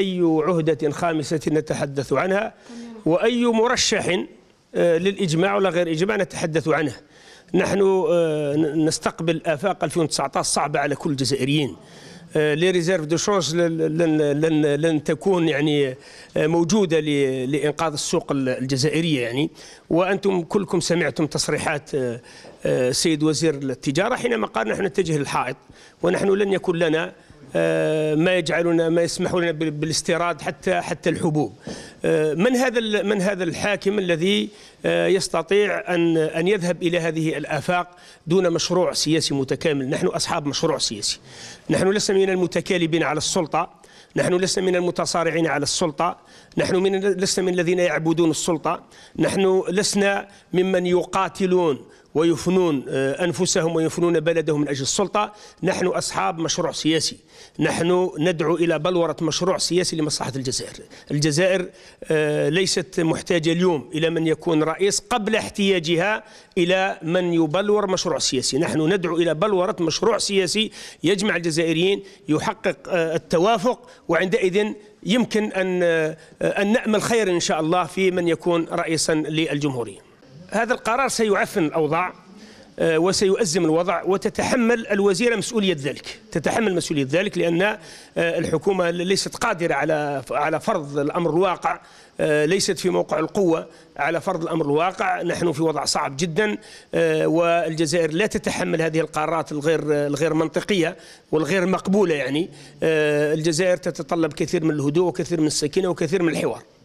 أي عهدة خامسة نتحدث عنها وأي مرشح آه، للإجماع ولا غير إجماع نتحدث عنه نحن آه، نستقبل آفاق 2019 صعبة على كل الجزائريين آه، لي ريزيرف دو شونس لن لن لن تكون يعني موجوده لانقاذ السوق الجزائريه يعني وانتم كلكم سمعتم تصريحات السيد وزير التجاره حينما قال نحن نتجه للحائط ونحن لن يكون لنا آه، ما يجعلنا ما يسمح لنا بالاستيراد حتى حتى الحبوب آه، من هذا من هذا الحاكم الذي آه، يستطيع ان ان يذهب الى هذه الافاق دون مشروع سياسي متكامل نحن اصحاب مشروع سياسي نحن لسنا من المتكالبين على السلطه نحن لسنا من المتصارعين على السلطة نحن من لسنا من الذين يعبدون السلطة نحن لسنا ممن يقاتلون ويفنون آه، أنفسهم ويفنون بلدهم من أجل السلطة نحن أصحاب مشروع سياسي نحن ندعو إلى بلورة مشروع سياسي لمصلحة الجزائر الجزائر آه، ليست محتاجة اليوم إلى من يكون رئيس قبل احتياجها إلى من يبلور مشروع سياسي نحن ندعو إلى بلورة مشروع سياسي يجمع الجزائريين يحقق آه، التوافق وعندئذ يمكن أن أن نأمل خير إن شاء الله في من يكون رئيسا للجمهورية هذا القرار سيعفن الأوضاع آه، وسيؤزم الوضع وتتحمل الوزيرة مسؤولية ذلك تتحمل مسؤولية ذلك لأن آه، الحكومة ليست قادرة على على فرض الأمر الواقع آه، ليست في موقع القوة على فرض الأمر الواقع نحن في وضع صعب جدا والجزائر لا تتحمل هذه القرارات الغير الغير منطقية والغير مقبولة يعني الجزائر تتطلب كثير من الهدوء وكثير من السكينة وكثير من الحوار